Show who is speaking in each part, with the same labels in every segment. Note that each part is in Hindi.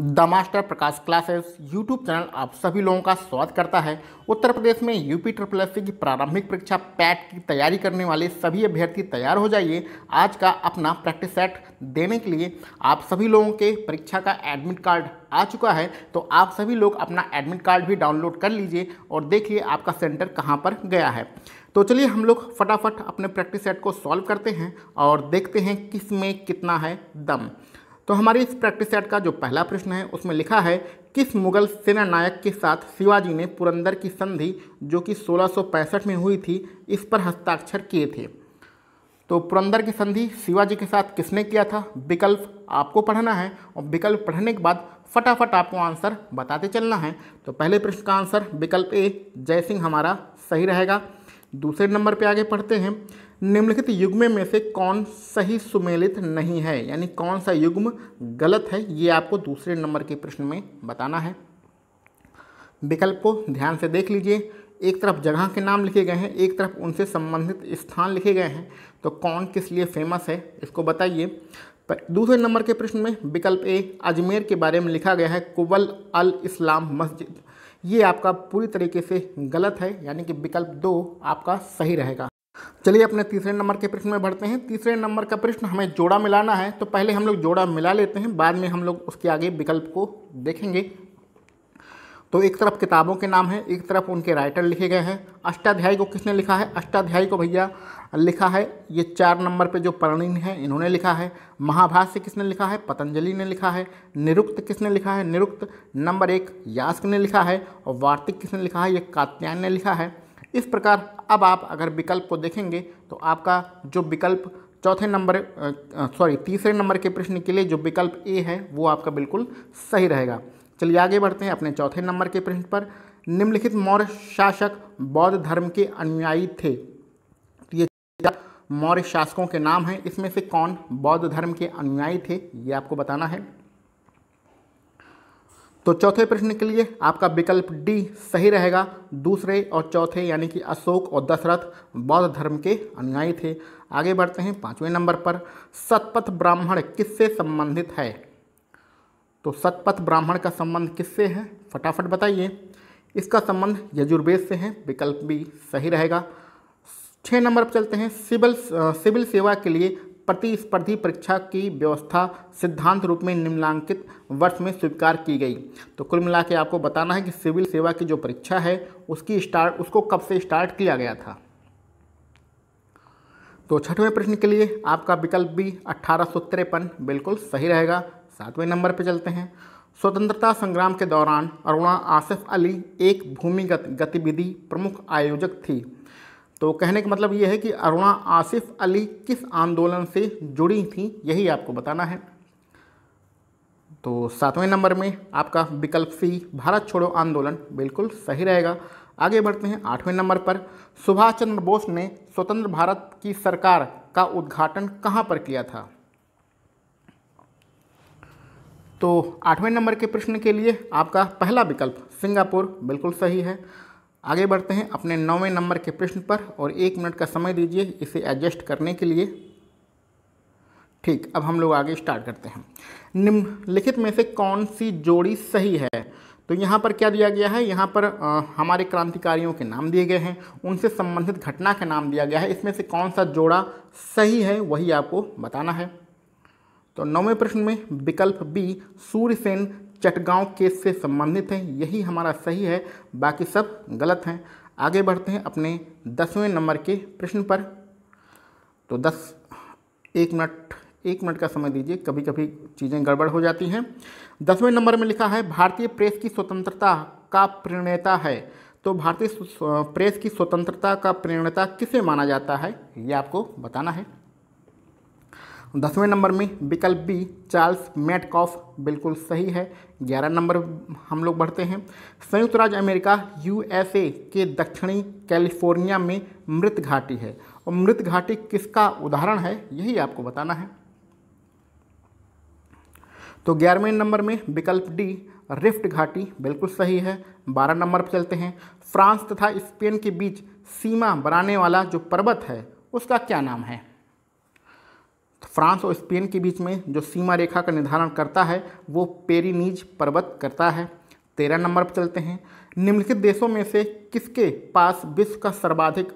Speaker 1: the master Prakash classes YouTube channel आप सभी लोगों का स्वागत करता है उत्तर प्रदेश में यूपी ट्रिपल एस की प्रारंभिक परीक्षा पैट की तैयारी करने वाले सभी अभ्यर्थी तैयार हो जाइए आज का अपना प्रैक्टिस सेट देने के लिए आप सभी लोगों के परीक्षा का एडमिट कार्ड आ चुका है तो आप सभी लोग अपना एडमिट कार्ड भी डाउनलोड कर लीजिए और देखिए आपका सेंटर कहाँ पर गया है तो चलिए हम लोग फटाफट अपने प्रैक्टिस सेट को सॉल्व करते हैं और देखते हैं किस में कितना है दम तो हमारी इस प्रैक्टिस सेट का जो पहला प्रश्न है उसमें लिखा है किस मुगल सेना नायक के साथ शिवाजी ने पुरंदर की संधि जो कि 1665 में हुई थी इस पर हस्ताक्षर किए थे तो पुरंदर की संधि शिवाजी के साथ किसने किया था विकल्प आपको पढ़ना है और विकल्प पढ़ने के बाद फटाफट आपको आंसर बताते चलना है तो पहले प्रश्न का आंसर विकल्प ए जयसिंह हमारा सही रहेगा दूसरे नंबर पे आगे पढ़ते हैं निम्नलिखित युग्म में से कौन सही सुमेलित नहीं है यानी कौन सा युग्म गलत है ये आपको दूसरे नंबर के प्रश्न में बताना है विकल्प को ध्यान से देख लीजिए एक तरफ जगह के नाम लिखे गए हैं एक तरफ उनसे संबंधित स्थान लिखे गए हैं तो कौन किस लिए फेमस है इसको बताइए पर दूसरे नंबर के प्रश्न में विकल्प ए अजमेर के बारे में लिखा गया है कुबल अल इस्लाम मस्जिद ये आपका पूरी तरीके से गलत है यानी कि विकल्प दो आपका सही रहेगा चलिए अपने तीसरे नंबर के प्रश्न में बढ़ते हैं तीसरे नंबर का प्रश्न हमें जोड़ा मिलाना है तो पहले हम लोग जोड़ा मिला लेते हैं बाद में हम लोग उसके आगे विकल्प को देखेंगे तो एक तरफ किताबों के नाम है एक तरफ उनके राइटर लिखे गए हैं अष्टाध्यायी को किसने लिखा है अष्टाध्यायी को भैया लिखा है ये चार नंबर पे जो प्रणीन है इन्होंने लिखा है महाभाष्य किसने लिखा है पतंजलि ने लिखा है निरुक्त किसने लिखा है निरुक्त नंबर एक यास्क ने लिखा है और वार्तिक किसने लिखा है ये कात्यायन ने लिखा है इस प्रकार अब आप अगर विकल्प को देखेंगे तो आपका जो विकल्प चौथे नंबर सॉरी तीसरे नंबर के प्रश्न के लिए जो विकल्प ए है वो आपका बिल्कुल सही रहेगा चलिए आगे बढ़ते हैं अपने चौथे नंबर के प्रश्न पर निम्नलिखित मौर्य शासक बौद्ध धर्म के अनुयायी थे मौर्य शासकों के नाम हैं इसमें से कौन बौद्ध धर्म के अनुयायी थे ये आपको बताना है तो चौथे प्रश्न के लिए आपका विकल्प डी सही रहेगा दूसरे और चौथे यानी कि अशोक और दशरथ बौद्ध धर्म के अनुयायी थे आगे बढ़ते हैं पांचवें नंबर पर सतपथ ब्राह्मण किससे संबंधित है तो सतपथ ब्राह्मण का संबंध किससे है फटाफट बताइए इसका संबंध यजुर्वेद से है विकल्प भी सही रहेगा छः नंबर पर चलते हैं सिविल सिविल सेवा के लिए प्रतिस्पर्धी परीक्षा की व्यवस्था सिद्धांत रूप में निम्नांकित वर्ष में स्वीकार की गई तो कुल मिला के आपको बताना है कि सिविल सेवा की जो परीक्षा है उसकी स्टार्ट उसको कब से स्टार्ट किया गया था तो छठवें प्रश्न के लिए आपका विकल्प भी अट्ठारह बिल्कुल सही रहेगा सातवें नंबर पर चलते हैं स्वतंत्रता संग्राम के दौरान अरुणा आसिफ अली एक भूमिगत गतिविधि प्रमुख आयोजक थी तो कहने का मतलब ये है कि अरुणा आसिफ अली किस आंदोलन से जुड़ी थी यही आपको बताना है तो सातवें नंबर में आपका विकल्प सी भारत छोड़ो आंदोलन बिल्कुल सही रहेगा आगे बढ़ते हैं आठवें नंबर पर सुभाष चंद्र बोस ने स्वतंत्र भारत की सरकार का उद्घाटन कहाँ पर किया था तो आठवें नंबर के प्रश्न के लिए आपका पहला विकल्प सिंगापुर बिल्कुल सही है आगे बढ़ते हैं अपने नौवें नंबर के प्रश्न पर और एक मिनट का समय दीजिए इसे एडजस्ट करने के लिए ठीक अब हम लोग आगे स्टार्ट करते हैं निम्नलिखित में से कौन सी जोड़ी सही है तो यहाँ पर क्या दिया गया है यहाँ पर आ, हमारे क्रांतिकारियों के नाम दिए गए हैं उनसे संबंधित घटना का नाम दिया गया है इसमें से कौन सा जोड़ा सही है वही आपको बताना है तो नौवें प्रश्न में विकल्प बी सूर्यसेन चटगांव केस से संबंधित हैं यही हमारा सही है बाकी सब गलत हैं आगे बढ़ते हैं अपने दसवें नंबर के प्रश्न पर तो दस एक मिनट एक मिनट का समय दीजिए कभी कभी चीज़ें गड़बड़ हो जाती हैं दसवें नंबर में लिखा है भारतीय प्रेस की स्वतंत्रता का प्रणेता है तो भारतीय प्रेस की स्वतंत्रता का प्रेरणता किसे माना जाता है ये आपको बताना है दसवें नंबर में विकल्प बी चार्ल्स मेटकॉफ बिल्कुल सही है ग्यारह नंबर हम लोग बढ़ते हैं संयुक्त राज्य अमेरिका यूएसए के दक्षिणी कैलिफोर्निया में मृत घाटी है और मृत घाटी किसका उदाहरण है यही आपको बताना है तो ग्यारहवें नंबर में विकल्प डी रिफ्ट घाटी बिल्कुल सही है बारह नंबर पर चलते हैं फ्रांस तथा स्पेन के बीच सीमा बनाने वाला जो पर्वत है उसका क्या नाम है फ्रांस और स्पेन के बीच में जो सीमा रेखा का निर्धारण करता है वो पेरीनीज पर्वत करता है तेरह नंबर पर चलते हैं निम्नलिखित देशों में से किसके पास विश्व का सर्वाधिक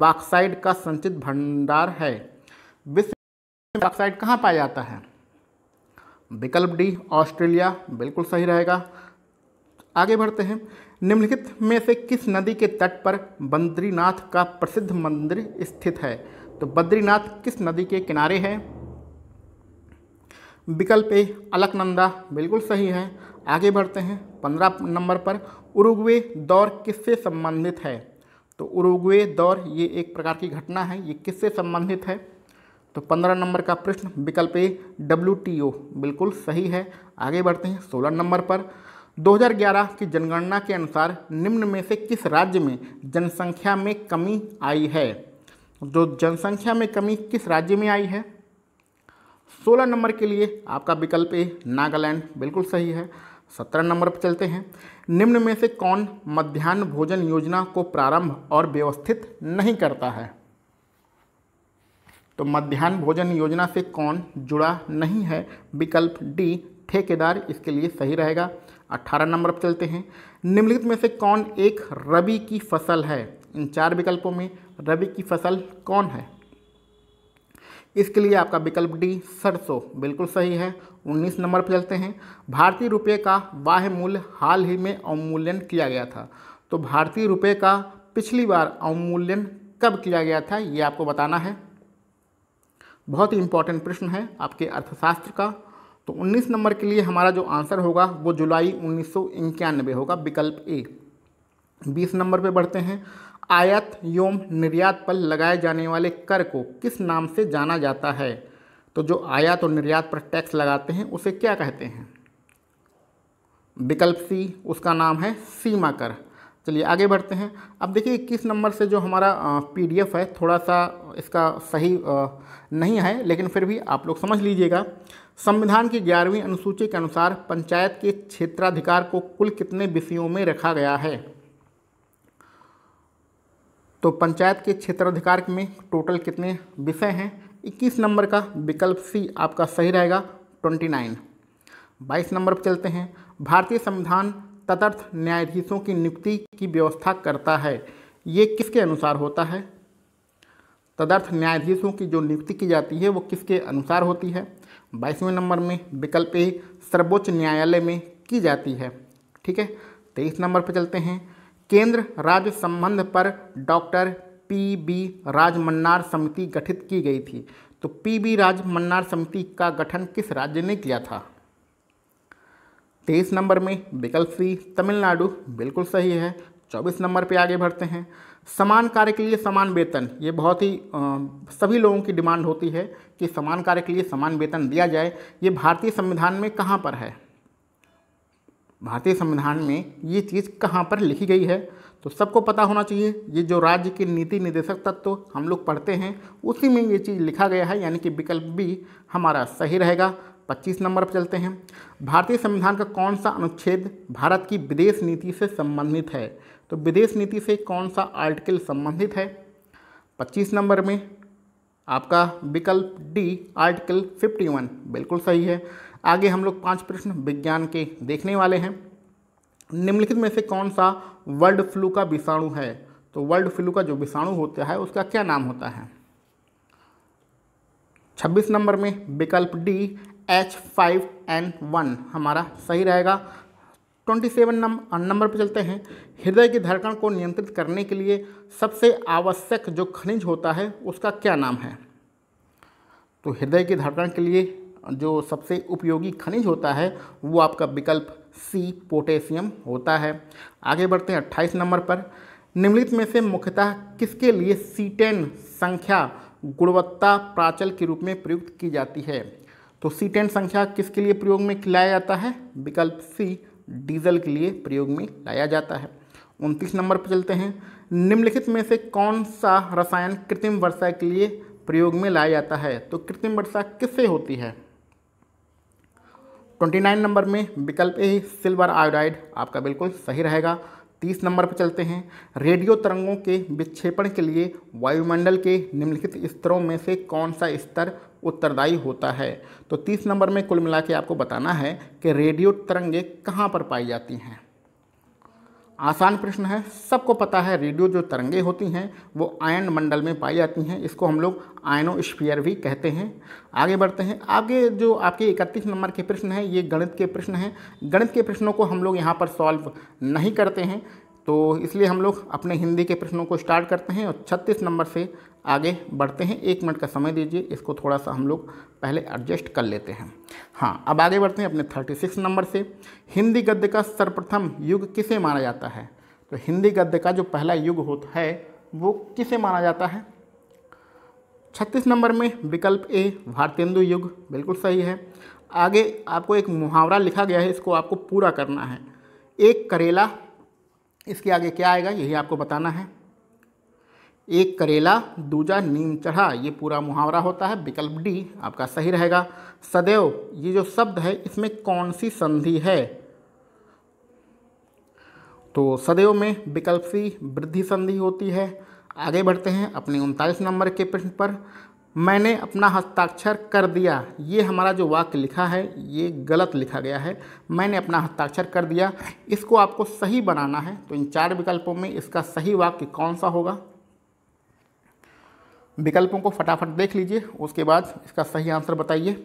Speaker 1: बाक्साइड का संचित भंडार है विश्व बाक्साइड कहाँ पाया जाता है विकल्प डी ऑस्ट्रेलिया बिल्कुल सही रहेगा आगे बढ़ते हैं निम्नलिखित में से किस नदी के तट पर बद्रीनाथ का प्रसिद्ध मंदिर स्थित है तो बद्रीनाथ किस नदी के किनारे है विकल्प ए अलकनंदा बिल्कुल सही है आगे बढ़ते हैं पंद्रह नंबर पर उरुग्वे दौर किससे संबंधित है तो उरुग्वे दौर ये एक प्रकार की घटना है ये किससे संबंधित है तो पंद्रह नंबर का प्रश्न विकल्प ए डब्ल्यू बिल्कुल सही है आगे बढ़ते हैं सोलह नंबर पर 2011 की जनगणना के अनुसार निम्न में से किस राज्य में जनसंख्या में कमी आई है जो तो जनसंख्या में कमी किस राज्य में आई है सोलह नंबर के लिए आपका विकल्प ए नागालैंड बिल्कुल सही है सत्रह नंबर पर चलते हैं निम्न में से कौन मध्यान्ह भोजन योजना को प्रारंभ और व्यवस्थित नहीं करता है तो मध्यान्ह भोजन योजना से कौन जुड़ा नहीं है विकल्प डी ठेकेदार इसके लिए सही रहेगा 18 नंबर पर चलते हैं निम्नलिखित में से कौन एक रबी की फसल है इन चार विकल्पों में रबी की फसल कौन है इसके लिए आपका विकल्प डी सरसों बिल्कुल सही है 19 नंबर पर चलते हैं भारतीय रुपये का बाह्य मूल्य हाल ही में अवमूल्यन किया गया था तो भारतीय रुपये का पिछली बार अवमूल्यन कब किया गया था ये आपको बताना है बहुत ही इंपॉर्टेंट प्रश्न है आपके अर्थशास्त्र का तो 19 नंबर के लिए हमारा जो आंसर होगा वो जुलाई उन्नीस होगा विकल्प ए 20 नंबर पे बढ़ते हैं आयात एवं निर्यात पर लगाए जाने वाले कर को किस नाम से जाना जाता है तो जो आयात और निर्यात पर टैक्स लगाते हैं उसे क्या कहते हैं विकल्प सी उसका नाम है सीमा कर चलिए आगे बढ़ते हैं अब देखिए इक्कीस नंबर से जो हमारा पीडीएफ है थोड़ा सा इसका सही नहीं है लेकिन फिर भी आप लोग समझ लीजिएगा संविधान की ग्यारहवीं अनुसूची के अनुसार पंचायत के क्षेत्राधिकार को कुल कितने विषयों में रखा गया है तो पंचायत के क्षेत्राधिकार में टोटल कितने विषय हैं 21 नंबर का विकल्प सी आपका सही रहेगा 29 22 नंबर पर चलते हैं भारतीय संविधान तदर्थ न्यायाधीशों की नियुक्ति की व्यवस्था करता है ये किसके अनुसार होता है तदर्थ न्यायाधीशों की जो नियुक्ति की जाती है वो किसके अनुसार होती है बाईसवें नंबर में विकल्प ए सर्वोच्च न्यायालय में की जाती है ठीक है तेईस नंबर पर चलते हैं केंद्र राज्य संबंध पर डॉक्टर पी बी राजमन्नार समिति गठित की गई थी तो पी बी राजमन्नार समिति का गठन किस राज्य ने किया था तेईस नंबर में विकल्प सी तमिलनाडु बिल्कुल सही है चौबीस नंबर पे आगे बढ़ते हैं समान कार्य के लिए समान वेतन ये बहुत ही आ, सभी लोगों की डिमांड होती है कि समान कार्य के लिए समान वेतन दिया जाए ये भारतीय संविधान में कहाँ पर है भारतीय संविधान में ये चीज़ कहाँ पर लिखी गई है तो सबको पता होना चाहिए ये जो राज्य के नीति निदेशक तत्व तो हम लोग पढ़ते हैं उसी में ये चीज़ लिखा गया है यानी कि विकल्प बी हमारा सही रहेगा 25 नंबर पर चलते हैं भारतीय संविधान का कौन सा अनुच्छेद भारत की विदेश नीति से संबंधित है तो विदेश नीति से कौन सा आर्टिकल संबंधित है पच्चीस नंबर में आपका विकल्प डी आर्टिकल फिफ्टी बिल्कुल सही है आगे हम लोग पांच प्रश्न विज्ञान के देखने वाले हैं निम्नलिखित में से कौन सा वर्ल्ड फ्लू का विषाणु है तो वर्ल्ड फ्लू का जो विषाणु होता है उसका क्या नाम होता है 26 नंबर में विकल्प D H five N one हमारा सही रहेगा 27 नंबर नंबर पर चलते हैं हृदय की धड़कन को नियंत्रित करने के लिए सबसे आवश्यक जो खनिज होता है उसका क्या नाम है तो हृदय की धड़कन के लिए जो सबसे उपयोगी खनिज होता है वो आपका विकल्प सी पोटेशियम होता है आगे बढ़ते हैं अट्ठाईस नंबर पर निम्नलिखित में से मुख्यतः किसके लिए सी टेन संख्या गुणवत्ता प्राचल के रूप में प्रयुक्त की जाती है तो सी टेन संख्या किसके लिए प्रयोग में लाया जाता है विकल्प सी डीजल के लिए प्रयोग में लाया जाता है उनतीस नंबर पर चलते हैं निम्नलिखित में से कौन सा रसायन कृत्रिम वर्षा के लिए प्रयोग में लाया जाता है तो कृत्रिम वर्षा किससे होती है ट्वेंटी नाइन नंबर में विकल्प ए सिल्वर आयोडाइड आपका बिल्कुल सही रहेगा तीस नंबर पर चलते हैं रेडियो तरंगों के विक्षेपण के लिए वायुमंडल के निम्नलिखित स्तरों में से कौन सा स्तर उत्तरदायी होता है तो तीस नंबर में कुल मिला के आपको बताना है कि रेडियो तरंगें कहाँ पर पाई जाती हैं आसान प्रश्न है सबको पता है रेडियो जो तरंगे होती हैं वो आयन मंडल में पाई जाती हैं इसको हम लोग आयनोस्फीयर भी कहते हैं आगे बढ़ते हैं आगे जो आपके इकतीस नंबर के प्रश्न हैं ये गणित के प्रश्न हैं गणित के प्रश्नों को हम लोग यहाँ पर सॉल्व नहीं करते हैं तो इसलिए हम लोग अपने हिंदी के प्रश्नों को स्टार्ट करते हैं और छत्तीस नंबर से आगे बढ़ते हैं एक मिनट का समय दीजिए इसको थोड़ा सा हम लोग पहले एडजस्ट कर लेते हैं हाँ अब आगे बढ़ते हैं अपने 36 नंबर से हिंदी गद्य का सर्वप्रथम युग किसे माना जाता है तो हिंदी गद्य का जो पहला युग होता है वो किसे माना जाता है छत्तीस नंबर में विकल्प ए भारतेंदु युग बिल्कुल सही है आगे आपको एक मुहावरा लिखा गया है इसको आपको पूरा करना है एक करेला इसके आगे क्या आएगा यही आपको बताना है एक करेला दूजा नीम चढ़ा ये पूरा मुहावरा होता है विकल्प डी आपका सही रहेगा सदैव ये जो शब्द है इसमें कौन सी संधि है तो सदैव में विकल्प सी वृद्धि संधि होती है आगे बढ़ते हैं अपने उनतालीस नंबर के प्रश्न पर मैंने अपना हस्ताक्षर कर दिया ये हमारा जो वाक्य लिखा है ये गलत लिखा गया है मैंने अपना हस्ताक्षर कर दिया इसको आपको सही बनाना है तो इन चार विकल्पों में इसका सही वाक्य कौन सा होगा विकल्पों को फटाफट देख लीजिए उसके बाद इसका सही आंसर बताइए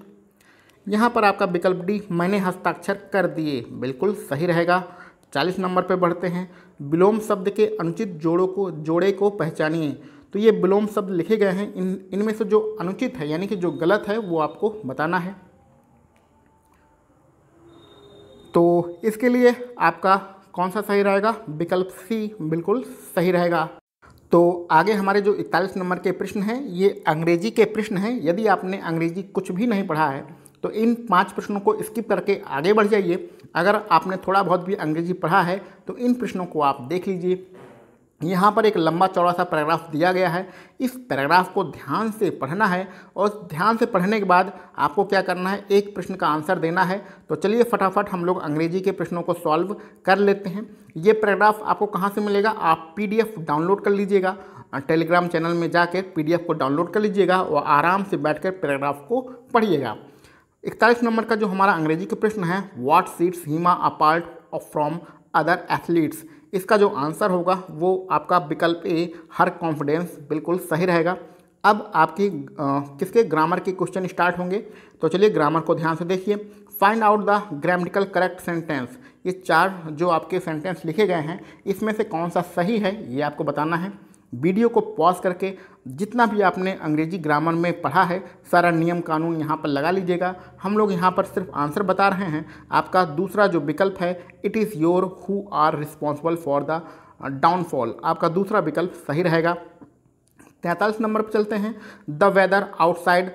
Speaker 1: यहाँ पर आपका विकल्प डी मैंने हस्ताक्षर कर दिए बिल्कुल सही रहेगा चालीस नंबर पर बढ़ते हैं विलोम शब्द के अनुचित जोड़ों को जोड़े को पहचानिए तो ये विलोम शब्द लिखे गए हैं इन इनमें से जो अनुचित है यानी कि जो गलत है वो आपको बताना है तो इसके लिए आपका कौन सा सही रहेगा विकल्प सी बिल्कुल सही रहेगा तो आगे हमारे जो इकतालीस नंबर के प्रश्न हैं ये अंग्रेजी के प्रश्न हैं यदि आपने अंग्रेजी कुछ भी नहीं पढ़ा है तो इन पांच प्रश्नों को स्किप करके आगे बढ़ जाइए अगर आपने थोड़ा बहुत भी अंग्रेजी पढ़ा है तो इन प्रश्नों को आप देख लीजिए यहाँ पर एक लंबा चौड़ा सा पैराग्राफ दिया गया है इस पैराग्राफ को ध्यान से पढ़ना है और ध्यान से पढ़ने के बाद आपको क्या करना है एक प्रश्न का आंसर देना है तो चलिए फटाफट हम लोग अंग्रेजी के प्रश्नों को सॉल्व कर लेते हैं ये पैराग्राफ आपको कहाँ से मिलेगा आप पीडीएफ डाउनलोड कर लीजिएगा टेलीग्राम चैनल में जाकर पी को डाउनलोड कर लीजिएगा और आराम से बैठ पैराग्राफ को पढ़िएगा इकतालीस नंबर का जो हमारा अंग्रेजी का प्रश्न है what sets Hima apart from other athletes इसका जो आंसर होगा वो आपका विकल्प ए हर कॉन्फिडेंस बिल्कुल सही रहेगा अब आपकी किसके ग्रामर के क्वेश्चन स्टार्ट होंगे तो चलिए ग्रामर को ध्यान से देखिए find out the grammatical correct sentence ये चार जो आपके सेंटेंस लिखे गए हैं इसमें से कौन सा सही है ये आपको बताना है वीडियो को पॉज करके जितना भी आपने अंग्रेजी ग्रामर में पढ़ा है सारा नियम कानून यहाँ पर लगा लीजिएगा हम लोग यहाँ पर सिर्फ आंसर बता रहे हैं आपका दूसरा जो विकल्प है it is your who are responsible for the downfall आपका दूसरा विकल्प सही रहेगा तैंतालीस नंबर पर चलते हैं the weather outside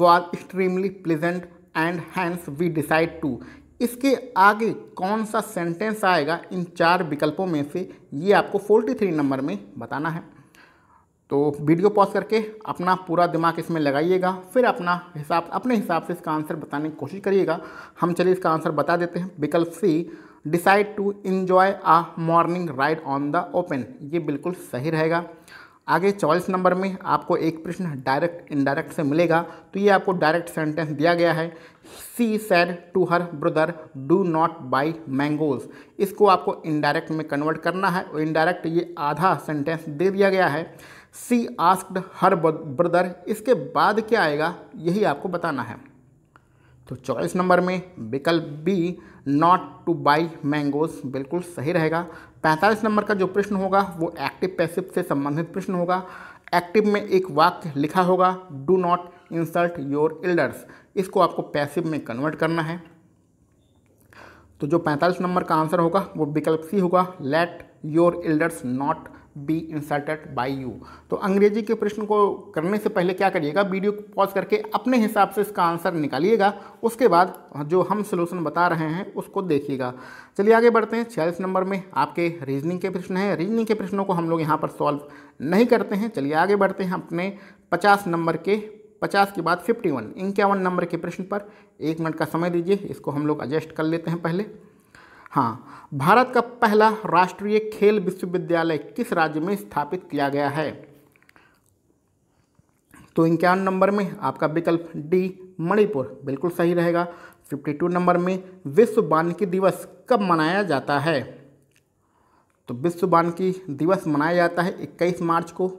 Speaker 1: was extremely pleasant and hence we decide to इसके आगे कौन सा सेंटेंस आएगा इन चार विकल्पों में से ये आपको 43 नंबर में बताना है तो वीडियो पॉज करके अपना पूरा दिमाग इसमें लगाइएगा फिर अपना हिसाब अपने हिसाब से इसका आंसर बताने की कोशिश करिएगा हम चलिए इसका आंसर बता देते हैं विकल्प C decide to enjoy a morning ride on the open ये बिल्कुल सही रहेगा आगे चौबीस नंबर में आपको एक प्रश्न डायरेक्ट इनडायरेक्ट से मिलेगा तो ये आपको डायरेक्ट सेंटेंस दिया गया है she said to her brother do not buy mangoes इसको आपको इनडायरेक्ट में कन्वर्ट करना है और इनडायरेक्ट ये आधा सेंटेंस दे दिया गया है सी आस्क्ड हर ब्रदर इसके बाद क्या आएगा यही आपको बताना है तो चॉइस नंबर में विकल्प B not to buy mangoes बिल्कुल सही रहेगा पैंतालीस नंबर का जो प्रश्न होगा वो एक्टिव पैसिव से संबंधित प्रश्न होगा एक्टिव में एक वाक्य लिखा होगा do not insult your elders इसको आपको पैसिव में कन्वर्ट करना है तो जो पैंतालीस नंबर का आंसर होगा वो विकल्प सी होगा let your elders not be insulted by you तो अंग्रेजी के प्रश्न को करने से पहले क्या करिएगा वीडियो को पॉज करके अपने हिसाब से इसका आंसर निकालिएगा उसके बाद जो हम सोल्यूशन बता रहे हैं उसको देखिएगा चलिए आगे बढ़ते हैं छियालीस नंबर में आपके रीजनिंग के प्रश्न हैं रीजनिंग के प्रश्नों को हम लोग यहाँ पर सॉल्व नहीं करते हैं चलिए आगे बढ़ते हैं अपने पचास नंबर के पचास के बाद फिफ्टी वन इक्यावन नंबर के प्रश्न पर एक मिनट का समय दीजिए इसको हम लोग एडजस्ट कर लेते हैं पहले हाँ भारत का पहला राष्ट्रीय खेल विश्वविद्यालय किस राज्य में स्थापित किया गया है तो इक्यावन नंबर में आपका विकल्प डी मणिपुर बिल्कुल सही रहेगा 52 नंबर में विश्व वानिकी दिवस कब मनाया जाता है तो विश्व वानिकी दिवस मनाया जाता है 21 मार्च को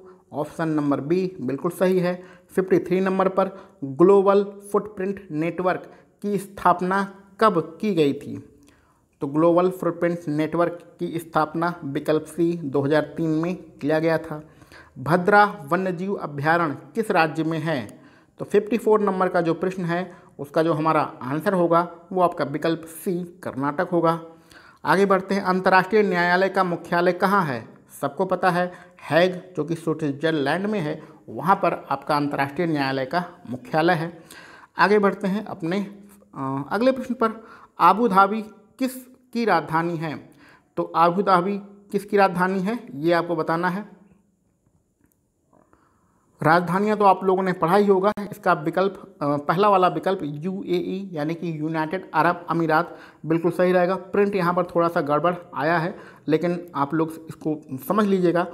Speaker 1: ऑप्शन नंबर बी बिल्कुल सही है 53 नंबर पर ग्लोबल फुटप्रिंट नेटवर्क की स्थापना कब की गई थी तो ग्लोबल फ्रिक्वेंस नेटवर्क की स्थापना विकल्प सी 2003 में किया गया था भद्रा वन्यजीव अभ्यारण्य किस राज्य में है तो 54 नंबर का जो प्रश्न है उसका जो हमारा आंसर होगा वो आपका विकल्प सी कर्नाटक होगा आगे बढ़ते हैं अंतर्राष्ट्रीय न्यायालय का मुख्यालय कहाँ है सबको पता है हैग जो कि स्विट्जरलैंड में है वहाँ पर आपका अंतर्राष्ट्रीय न्यायालय का मुख्यालय है आगे बढ़ते हैं अपने अगले प्रश्न पर आबू धाबी किस की राजधानी है तो आबू धाबी तो किसकी राजधानी है ये आपको बताना है राजधानियां तो आप लोगों ने पढ़ा ही होगा इसका विकल्प पहला वाला विकल्प यू यानी कि यूनाइटेड अरब अमीरात बिल्कुल सही रहेगा प्रिंट यहाँ पर थोड़ा सा गड़बड़ आया है लेकिन आप लोग इसको समझ लीजिएगा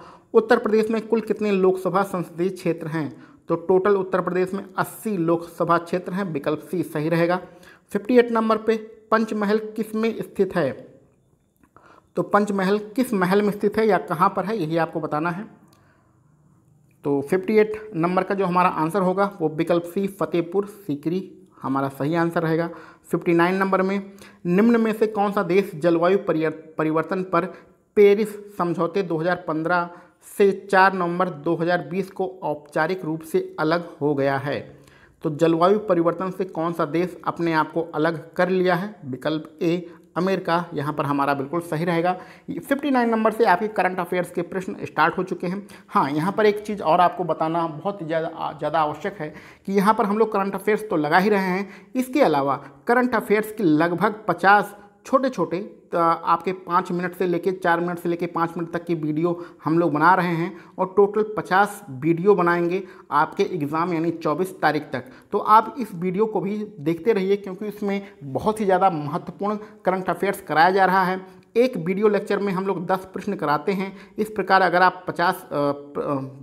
Speaker 1: उत्तर प्रदेश में कुल कितने लोकसभा संसदीय क्षेत्र हैं तो टोटल उत्तर प्रदेश में 80 लोकसभा क्षेत्र हैं विकल्प सी सही रहेगा 58 नंबर पे पंचमहल किस में स्थित है तो पंचमहल किस महल में स्थित है या कहाँ पर है यही आपको बताना है तो 58 नंबर का जो हमारा आंसर होगा वो विकल्प सी फतेहपुर सीकरी हमारा सही आंसर रहेगा 59 नंबर में निम्न में से कौन सा देश जलवायु परिवर्तन पर पेरिस समझौते 2015 से 4 नवंबर 2020 को औपचारिक रूप से अलग हो गया है तो जलवायु परिवर्तन से कौन सा देश अपने आप को अलग कर लिया है विकल्प ए अमेरिका यहाँ पर हमारा बिल्कुल सही रहेगा फिफ्टी नाइन नंबर से आपके करंट अफेयर्स के प्रश्न स्टार्ट हो चुके हैं हाँ यहाँ पर एक चीज़ और आपको बताना बहुत ज़्यादा ज़्यादा आवश्यक है कि यहाँ पर हम लोग करंट अफेयर्स तो लगा ही रहे हैं इसके अलावा करंट अफेयर्स की लगभग पचास छोटे छोटे तो आपके पाँच मिनट से लेके चार मिनट से लेके पाँच मिनट तक की वीडियो हम लोग बना रहे हैं और टोटल पचास वीडियो बनाएंगे आपके एग्ज़ाम यानी चौबीस तारीख तक तो आप इस वीडियो को भी देखते रहिए क्योंकि इसमें बहुत ही ज़्यादा महत्वपूर्ण करंट अफेयर्स कराया जा रहा है एक वीडियो लेक्चर में हम लोग दस प्रश्न कराते हैं इस प्रकार अगर आप पचास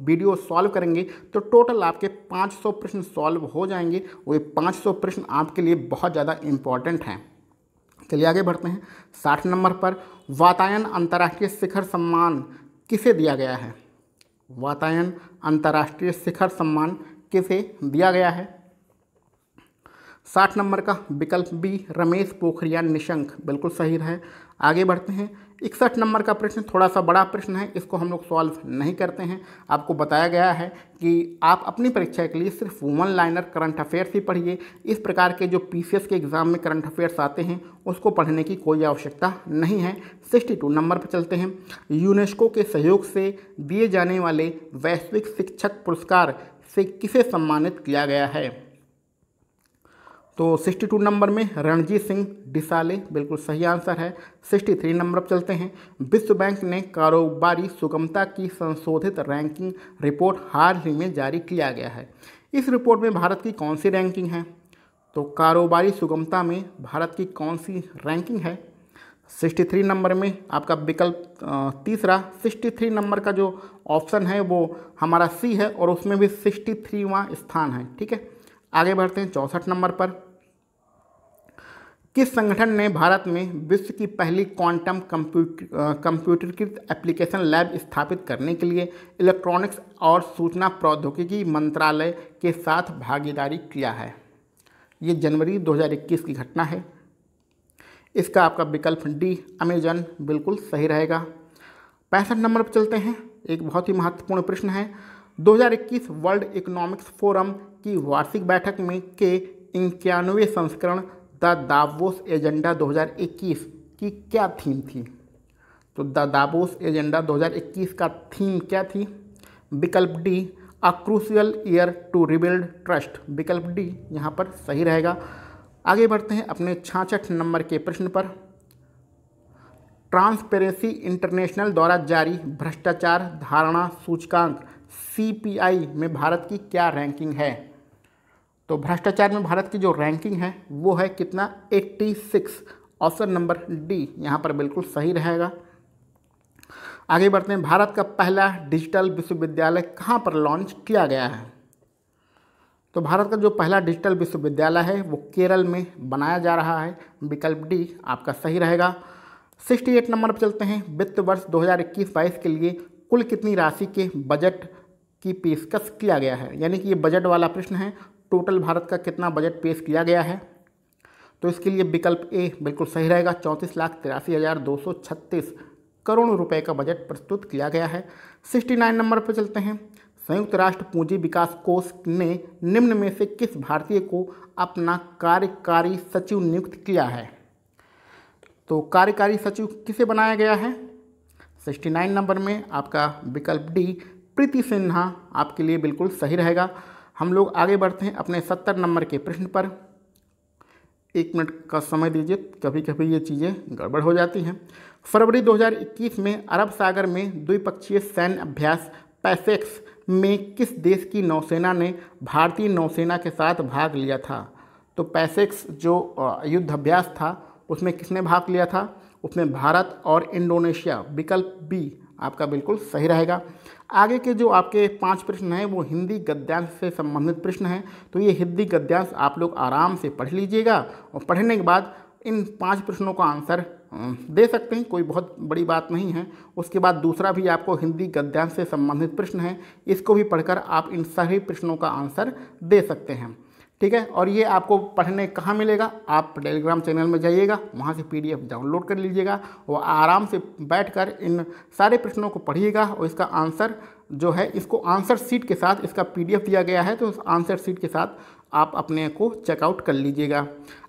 Speaker 1: वीडियो सॉल्व करेंगे तो टोटल आपके पाँच सौ प्रश्न सॉल्व हो जाएंगे वो पाँच सौ प्रश्न आपके लिए बहुत ज़्यादा इम्पॉर्टेंट हैं चलिए आगे बढ़ते हैं साठ नंबर पर वातायन अंतर्राष्ट्रीय शिखर सम्मान किसे दिया गया है वातायन अंतर्राष्ट्रीय शिखर सम्मान किसे दिया गया है साठ नंबर का विकल्प बी रमेश पोखरियाल निशंक बिल्कुल सही है आगे बढ़ते हैं इकसठ नंबर का प्रश्न थोड़ा सा बड़ा प्रश्न है इसको हम लोग सॉल्व नहीं करते हैं आपको बताया गया है कि आप अपनी परीक्षा के लिए सिर्फ वन लाइनर करंट अफेयर्स ही पढ़िए इस प्रकार के जो पीसीएस के एग्ज़ाम में करंट अफेयर्स आते हैं उसको पढ़ने की कोई आवश्यकता नहीं है सिक्सटी टू नंबर पर चलते हैं यूनेस्को के सहयोग से दिए जाने वाले वैश्विक शिक्षक पुरस्कार से किसे सम्मानित किया गया है तो 62 नंबर में रणजीत सिंह डिसाले बिल्कुल सही आंसर है 63 नंबर पर चलते हैं विश्व बैंक ने कारोबारी सुगमता की संशोधित रैंकिंग रिपोर्ट हाल ही में जारी किया गया है इस रिपोर्ट में भारत की कौन सी रैंकिंग है तो कारोबारी सुगमता में भारत की कौन सी रैंकिंग है 63 नंबर में आपका विकल्प तीसरा 63 नंबर का जो ऑप्शन है वो हमारा सी है और उसमें भी 63वां स्थान है ठीक है आगे बढ़ते हैं चौंसठ नंबर पर किस संगठन ने भारत में विश्व की पहली क्वांटम कंप्यूट कंप्यूटरकृत एप्लीकेशन लैब स्थापित करने के लिए इलेक्ट्रॉनिक्स और सूचना प्रौद्योगिकी मंत्रालय के साथ भागीदारी किया है ये जनवरी 2021 की घटना है इसका आपका विकल्प डी अमेजन बिल्कुल सही रहेगा पैंसठ नंबर पर चलते हैं एक बहुत ही महत्वपूर्ण प्रश्न है 2021 वर्ल्ड इकोनॉमिक्स फोरम की वार्षिक बैठक में के इक्यानवे संस्करण द दावोस एजेंडा 2021 की क्या थीम थी तो द दावोस एजेंडा 2021 का थीम क्या थी विकल्प D a crucial year to rebuild trust विकल्प डी यहाँ पर सही रहेगा आगे बढ़ते हैं अपने छाछठ नंबर के प्रश्न पर ट्रांसपेरेंसी इंटरनेशनल द्वारा जारी भ्रष्टाचार धारणा सूचकांक सी में भारत की क्या रैंकिंग है तो भ्रष्टाचार में भारत की जो रैंकिंग है वो है कितना 86 ऑप्शन नंबर डी यहाँ पर बिल्कुल सही रहेगा आगे बढ़ते हैं भारत का पहला डिजिटल विश्वविद्यालय कहाँ पर लॉन्च किया गया है तो भारत का जो पहला डिजिटल विश्वविद्यालय है वो केरल में बनाया जा रहा है विकल्प डी आपका सही रहेगा 68 नंबर पर चलते हैं वित्त वर्ष 2021-22 के लिए कुल कितनी राशि के बजट की पेशकश किया गया है यानी कि ये बजट वाला प्रश्न है टोटल भारत का कितना बजट पेश किया गया है तो इसके लिए विकल्प ए बिल्कुल सही रहेगा चौंतीस लाख तिरासी हज़ार दो सौ छत्तीस करोड़ रुपए का बजट प्रस्तुत किया गया है सिक्सटी नाइन नंबर पर चलते हैं संयुक्त राष्ट्र पूंजी विकास कोष ने निम्न में से किस भारतीय को अपना कार्यकारी सचिव नियुक्त किया है तो कार्यकारी सचिव किसे बनाया गया है सिक्सटी नाइन नंबर में आपका विकल्प डी प्रीति सिन्हा आपके लिए बिल्कुल सही रहेगा हम लोग आगे बढ़ते हैं अपने सत्तर नंबर के प्रश्न पर एक मिनट का समय दीजिए कभी कभी ये चीज़ें गड़बड़ हो जाती हैं फरवरी 2021 में अरब सागर में द्विपक्षीय सैन्य अभ्यास पैसेक्स में किस देश की नौसेना ने भारतीय नौसेना के साथ भाग लिया था तो पैसेक्स जो युद्ध अभ्यास था उसमें किसने भाग लिया था उसमें भारत और इंडोनेशिया विकल्प बी आपका बिल्कुल सही रहेगा आगे के जो आपके पांच प्रश्न हैं वो हिंदी गद्यांश से संबंधित प्रश्न हैं तो ये हिंदी गद्यांश आप लोग आराम से पढ़ लीजिएगा और पढ़ने के बाद इन पांच प्रश्नों का आंसर दे सकते हैं कोई बहुत बड़ी बात नहीं है उसके बाद दूसरा भी आपको हिंदी गद्यांश से संबंधित प्रश्न है इसको भी पढ़कर आप इन सभी प्रश्नों का आंसर दे सकते हैं ठीक है और ये आपको पढ़ने कहाँ मिलेगा आप टेलीग्राम चैनल में जाइएगा वहाँ से पीडीएफ डाउनलोड कर लीजिएगा और आराम से बैठकर इन सारे प्रश्नों को पढ़िएगा और इसका आंसर जो है इसको आंसर सीट के साथ इसका पीडीएफ दिया गया है तो उस आंसर सीट के साथ आप अपने को चेकआउट कर लीजिएगा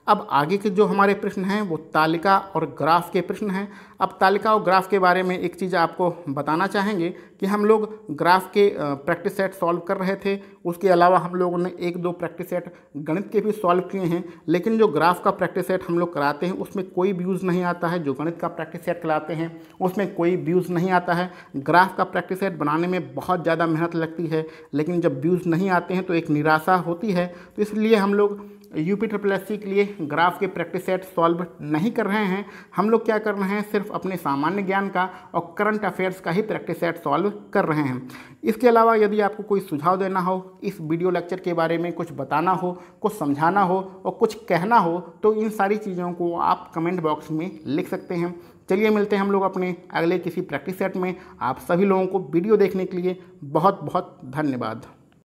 Speaker 1: अब आगे के जो हमारे प्रश्न हैं वो तालिका और ग्राफ के प्रश्न हैं अब तालिका और ग्राफ के बारे में एक चीज़ आपको बताना चाहेंगे कि हम लोग ग्राफ के प्रैक्टिस सेट सॉल्व कर रहे थे उसके अलावा हम लोगों ने एक दो प्रैक्टिस सेट गणित के भी सॉल्व किए हैं लेकिन जो ग्राफ का प्रैक्टिस सेट हम लोग कराते हैं उसमें कोई व्यूज़ नहीं आता है जो गणित का प्रैक्टिस सेट कराते हैं उसमें कोई व्यूज़ नहीं आता है ग्राफ का प्रैक्टिस सेट बनाने में बहुत ज़्यादा मेहनत लगती है लेकिन जब व्यूज़ नहीं आते हैं तो एक निराशा होती है तो इसलिए हम लोग यूपी ट्रिपल एस सी के लिए ग्राफ के प्रैक्टिस सेट सॉल्व नहीं कर रहे हैं हम लोग क्या कर रहे हैं सिर्फ अपने सामान्य ज्ञान का और करंट अफेयर्स का ही प्रैक्टिस सेट सॉल्व कर रहे हैं इसके अलावा यदि आपको कोई सुझाव देना हो इस वीडियो लेक्चर के बारे में कुछ बताना हो कुछ समझाना हो और कुछ कहना हो तो इन सारी चीज़ों को आप कमेंट बॉक्स में लिख सकते हैं चलिए मिलते हैं हम लोग अपने अगले किसी प्रैक्टिस सेट में आप सभी लोगों को वीडियो देखने के लिए बहुत बहुत धन्यवाद